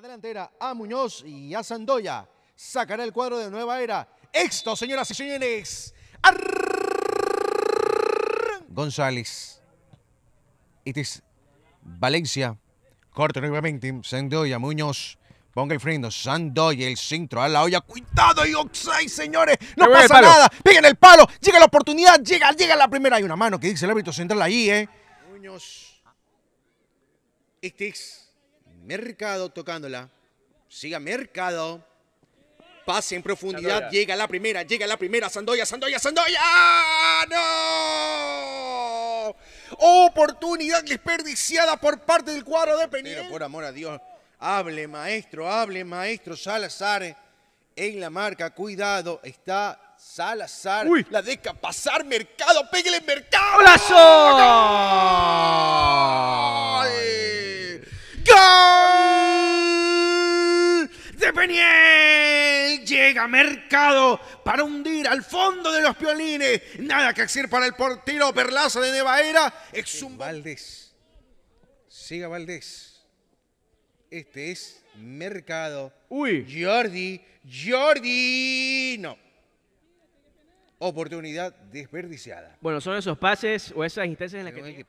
delantera a Muñoz y a Sandoya. Sacará el cuadro de nueva era. Esto, señoras y señores. González. It is Valencia. Corte nuevamente. Sandoya, Muñoz. Ponga el freno, Sandoya, el centro a la olla. Cuidado, y Oxai, señores. No pasa nada. en el palo. Llega la oportunidad. Llega, llega la primera. Hay una mano que dice el árbitro central ahí, ¿eh? Muñoz. Itis. Mercado tocándola. Siga Mercado. Pase en profundidad. Llega la primera, llega la primera. Sandoya, Sandoya, Sandoya. ¡No! Oportunidad desperdiciada por parte del cuadro de Peniel. por amor a Dios, hable maestro, hable maestro Salazar en la marca. Cuidado, está Salazar. La deja pasar Mercado, pégale Mercado. ¡Golazo! mercado para hundir al fondo de los piolines. Nada que decir para el portero perlazo de Nevaera. Exum este Valdés. Siga Valdés. Este es mercado. Uy. Jordi. Jordi. No. Oportunidad desperdiciada. Bueno, son esos pases o esas instancias en las que. ese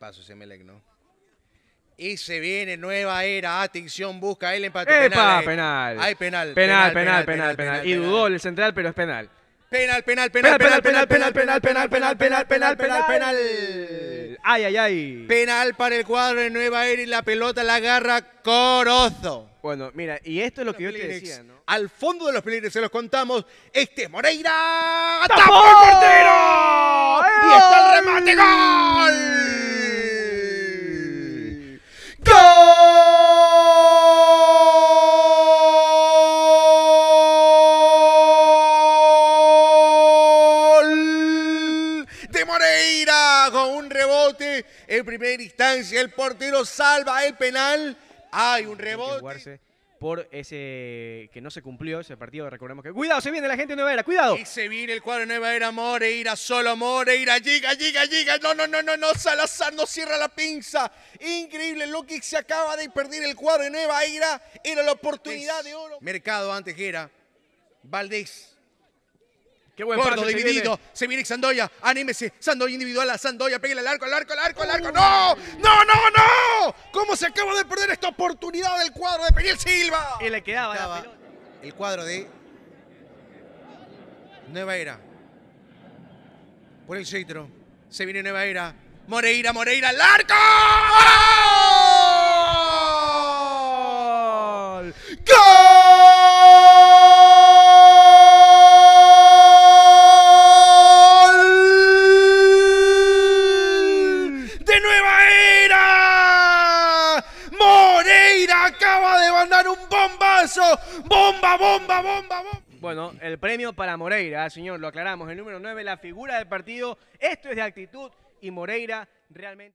y se viene nueva era. Atención, busca el empate. Epa, penal. penal. Hay penal. Penal, penal, penal, penal. Y dudó el central, pero es penal. Penal, penal, penal, penal, penal, penal, penal, penal, penal, penal, penal, penal, penal. Ay, ay, ay. Penal para el cuadro de Nueva Era y la pelota la agarra Corozo. Bueno, mira, y esto es lo que yo te decía, ¿no? Al fondo de los peligros se los contamos. Este Moreira tapó el portero. Y está el remate gol. con un rebote. En primera instancia, el portero salva el penal. Hay un rebote por ese que no se cumplió ese partido. Recordemos que. ¡Cuidado! Se viene la gente Nueva Era, cuidado. Y se viene el cuadro Nueva Era, Moreira, solo Moreira, llega, llega, llega. No, no, no, no, no. Salazar no cierra la pinza. Increíble lo que se acaba de perder el cuadro Nueva Era. Era la oportunidad pues, de oro. Mercado antes que era. Valdés. Qué buen Gordo, dividido. Se viene. Sandoya. Anímese. Xandoya individual a Sandoya. Pégale al arco, al arco, al arco, al arco. no, no! ¿Cómo se acaba de perder esta oportunidad del cuadro de Peniel Silva? Y le quedaba, la El cuadro de Nueva Era. Por el centro. Se viene Nueva Era. Moreira, Moreira, al arco. ¡Gol! ¡Gol! Moreira acaba de mandar un bombazo. Bomba, bomba, bomba, bomba. Bueno, el premio para Moreira, señor, lo aclaramos. El número 9, la figura del partido. Esto es de actitud y Moreira realmente...